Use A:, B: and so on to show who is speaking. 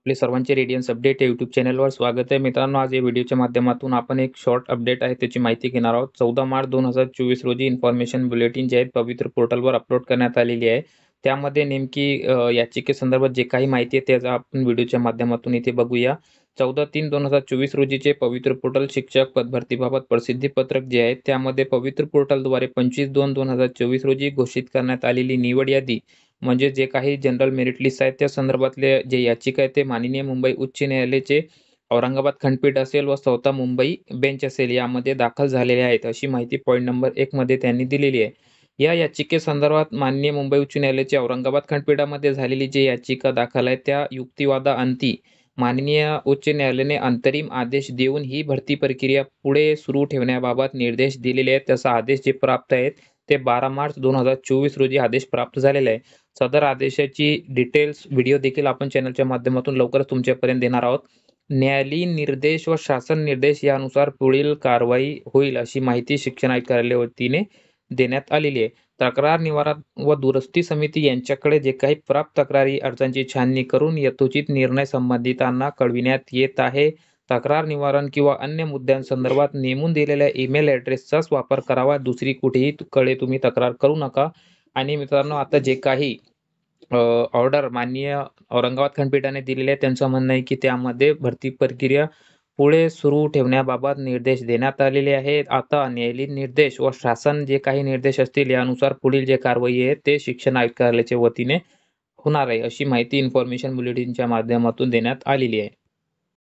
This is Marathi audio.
A: आपले सर्वांचे रेडियन्स अपडेट यूट्यूब चॅनलवर स्वागत आहे मित्रांनो आज या व्हिडिओच्या माध्यमातून आपण एक शॉर्ट अपडेट आहे त्याची माहिती घेणार आहोत चौदा मार्च दोन हजार चोवीस रोजी इन्फॉर्मेशन बुलेटिन जे आहेत पवित्र पोर्टलवर अपलोड करण्यात आलेली आहे त्यामध्ये नेमकी याचिकेसंदर्भात जे काही माहिती आहे त्याचा आपण व्हिडिओच्या माध्यमातून इथे बघूया चौदा तीन दोन हजार चोवीस रोजीचे पवित्र पोर्टल शिक्षक पदभरतीबाबत प्रसिद्धीपत्रक जे आहे त्यामध्ये पवित्र पोर्टलद्वारे पंचवीस दोन दोन हजार चोवीस रोजी घोषित करण्यात आलेली निवड यादी म्हणजे जे काही जनरल मेरिट लिस्ट आहेत त्या संदर्भातले जे याचिका आहे ते माननीय मुंबई उच्च न्यायालयाचे औरंगाबाद खंडपीठ असेल व स्वतः मुंबई बेंच असेल यामध्ये दाखल झालेले आहेत अशी माहिती पॉईंट नंबर एकमध्ये त्यांनी दिलेली आहे या याचिकेसंदर्भात माननीय मुंबई उच्च न्यायालयाचे औरंगाबाद खंडपीठामध्ये झालेली जी याचिका दाखल आहे त्या युक्तिवादा अंती माननीय उच्च न्यायालयाने अंतरिम आदेश देऊन ही भरती प्रक्रिया पुढे सुरू ठेवण्याबाबत निर्देश दिलेले आहेत तसा आदेश जे प्राप्त आहेत ते बारा मार्च दोन हजार चोवीस रोजी आदेश प्राप्त झालेला आहे सदर आदेशाची डिटेल्स व्हिडिओ देखील आपण चॅनलच्या माध्यमातून लवकरच तुमच्यापर्यंत देणार आहोत न्यायालयीन निर्देश व शासन निर्देश यानुसार पुढील कारवाई होईल अशी माहिती शिक्षण अधिकाऱ्यालय वतीने देण्यात आलेली आहे तक्रार निवारण व दुरुस्ती समिती यांच्याकडे जे काही प्राप्त तक्रारी अर्जांची छाननी करून यथोचित निर्णय संबंधितांना कळविण्यात येत आहे तक्रार निवारण किंवा अन्य मुद्द्यांसंदर्भात नेमून दिलेल्या ईमेल ॲड्रेसचाच वापर करावा दुसरी कुठेही कडे तुम्ही तक्रार करू नका आणि मित्रांनो आता जे काही ऑर्डर माननीय औरंगाबाद खंडपीठाने दिलेले आहे त्यांचं म्हणणं आहे की त्यामध्ये भरती प्रक्रिया पुढे सुरू ठेवण्याबाबत निर्देश देण्यात आलेले आहेत आता न्यायालयीन निर्देश व शासन जे काही निर्देश असतील यानुसार पुढील जे कारवाई आहे ते शिक्षण आयुक्तालयाच्या वतीने होणार आहे अशी माहिती इन्फॉर्मेशन बुलेटिनच्या माध्यमातून देण्यात आलेली आहे